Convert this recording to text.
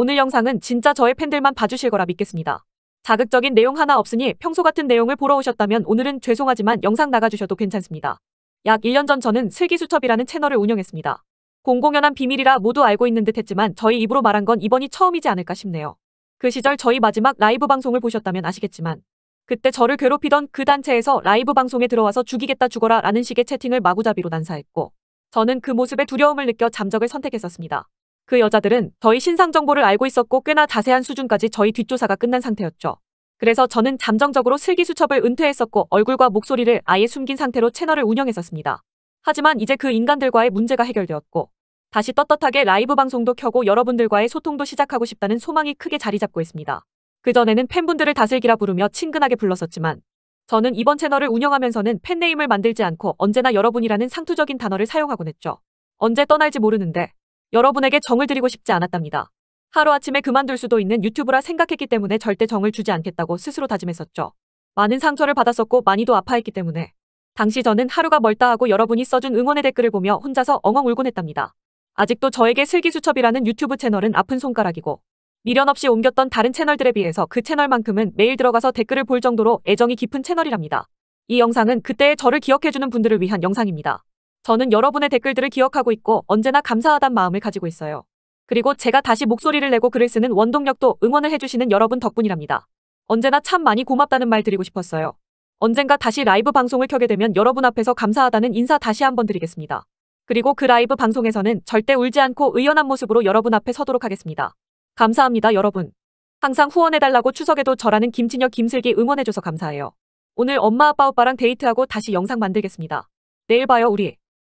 오늘 영상은 진짜 저의 팬들만 봐주실 거라 믿겠습니다. 자극적인 내용 하나 없으니 평소 같은 내용을 보러 오셨다면 오늘은 죄송하지만 영상 나가주셔도 괜찮습니다. 약 1년 전 저는 슬기수첩이라는 채널을 운영했습니다. 공공연한 비밀이라 모두 알고 있는 듯 했지만 저희 입으로 말한 건 이번이 처음이지 않을까 싶네요. 그 시절 저희 마지막 라이브 방송을 보셨다면 아시겠지만 그때 저를 괴롭히던 그 단체에서 라이브 방송에 들어와서 죽이겠다 죽어라 라는 식의 채팅을 마구잡이로 난사했고 저는 그 모습에 두려움을 느껴 잠적을 선택했었습니다. 그 여자들은 저희 신상 정보를 알고 있었고 꽤나 자세한 수준까지 저희 뒷조사가 끝난 상태였죠. 그래서 저는 잠정적으로 슬기수첩을 은퇴했었고 얼굴과 목소리를 아예 숨긴 상태로 채널을 운영했었습니다. 하지만 이제 그 인간들과의 문제가 해결되었고 다시 떳떳하게 라이브 방송도 켜고 여러분들과의 소통도 시작하고 싶다는 소망이 크게 자리 잡고 있습니다. 그전에는 팬분들을 다슬기라 부르며 친근하게 불렀었지만 저는 이번 채널을 운영하면서는 팬네임을 만들지 않고 언제나 여러분이라는 상투적인 단어를 사용하곤 했죠. 언제 떠날지 모르는데 여러분에게 정을 드리고 싶지 않았답니다. 하루아침에 그만둘 수도 있는 유튜브라 생각했기 때문에 절대 정을 주지 않겠다고 스스로 다짐했었죠. 많은 상처를 받았었고 많이도 아파했기 때문에 당시 저는 하루가 멀다 하고 여러분이 써준 응원의 댓글을 보며 혼자서 엉엉 울곤 했답니다. 아직도 저에게 슬기수첩이라는 유튜브 채널은 아픈 손가락이고 미련 없이 옮겼던 다른 채널들에 비해서 그 채널만큼은 매일 들어가서 댓글을 볼 정도로 애정이 깊은 채널이랍니다. 이 영상은 그때의 저를 기억해주는 분들을 위한 영상입니다. 저는 여러분의 댓글들을 기억하고 있고 언제나 감사하단 마음을 가지고 있어요. 그리고 제가 다시 목소리를 내고 글을 쓰는 원동력도 응원을 해주시는 여러분 덕분이랍니다. 언제나 참 많이 고맙다는 말 드리고 싶었어요. 언젠가 다시 라이브 방송을 켜게 되면 여러분 앞에서 감사하다는 인사 다시 한번 드리겠습니다. 그리고 그 라이브 방송에서는 절대 울지 않고 의연한 모습으로 여러분 앞에 서도록 하겠습니다. 감사합니다 여러분. 항상 후원해달라고 추석에도 저라는 김진혁 김슬기 응원해줘서 감사해요. 오늘 엄마 아빠 오빠랑 데이트하고 다시 영상 만들겠습니다. 내일 봐요 우리.